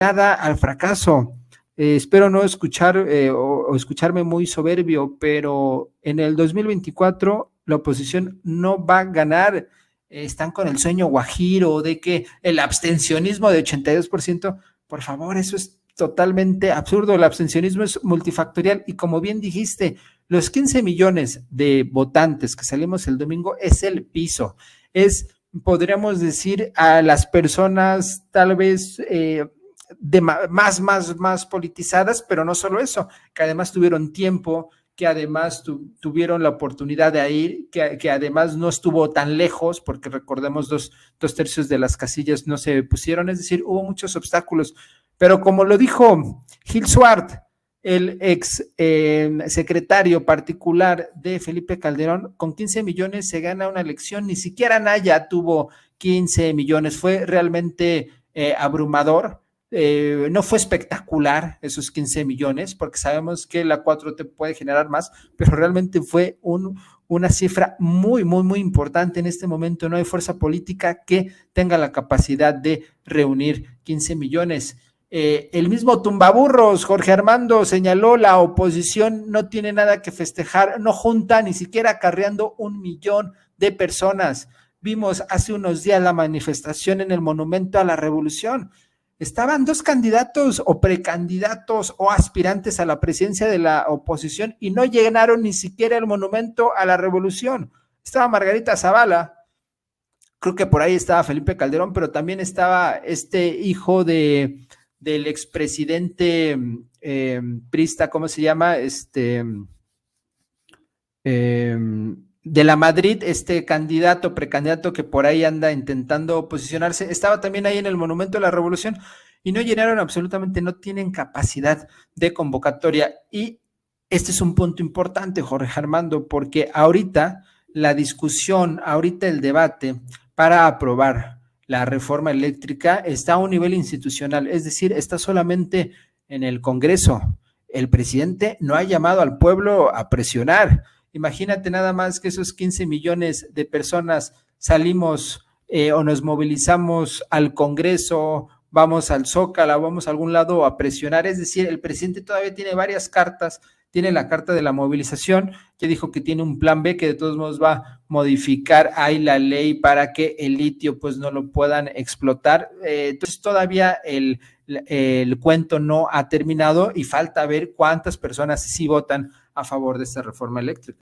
nada al fracaso. Eh, espero no escuchar eh, o, escucharme muy soberbio, pero en el 2024 la oposición no va a ganar. están con el sueño guajiro de que el abstencionismo de 82%, por favor, eso es totalmente absurdo. El abstencionismo es multifactorial y como bien dijiste, los 15 millones de votantes que salimos el domingo es el piso, es podríamos decir a las personas tal vez eh, más, más, más politizadas, pero no solo eso, que además tuvieron tiempo, que además tuvieron la oportunidad de ir, que, además no estuvo tan lejos, porque recordemos dos, dos tercios de las casillas no se pusieron, es decir, hubo muchos obstáculos. Pero como lo dijo Gil Suart, el ex em, secretario particular de Felipe Calderón, con 15 millones se gana una elección, ni siquiera Naya tuvo 15 millones, fue realmente eh, abrumador eh, no fue espectacular esos 15 millones, porque sabemos que la 4 te puede generar más, pero realmente fue una cifra muy, muy, muy importante. En este momento no hay fuerza política que tenga la capacidad de reunir 15 millones. Eh, el mismo Tumbaburros, Jorge Armando, señaló, la oposición no tiene nada que festejar, no junta ni siquiera acarreando un millón de personas. Vimos hace unos días la manifestación en el Monumento a la Revolución estaban dos candidatos o precandidatos o aspirantes a la presidencia de la oposición y no llegaron ni siquiera el monumento a la revolución. Estaba Margarita Zavala, creo que por ahí estaba Felipe Calderón, pero también estaba este hijo de del expresidente eh, Prista, ¿cómo se llama? Este em, de la Madrid, este candidato, precandidato que por ahí anda intentando posicionarse, estaba también ahí en el Monumento de la Revolución y no llenaron absolutamente, no tienen capacidad de convocatoria. Y este es un punto importante, Jorge Armando, porque ahorita la discusión, ahorita el debate para aprobar la reforma eléctrica está a un nivel institucional, es decir, está solamente en el Congreso. El presidente no ha llamado al pueblo a presionar Imagínate nada más que esos 15 millones de personas salimos eh, o nos movilizamos al Congreso, vamos al Zócalo, vamos a algún lado a presionar. Es decir, el presidente todavía tiene varias cartas. Tiene la carta de la movilización, que dijo que tiene un plan B que de todos modos va a modificar ahí la ley para que el litio pues no lo puedan explotar. Eh, entonces todavía el cuento no ha terminado y falta ver cuántas personas sí votan a favor de esta reforma eléctrica.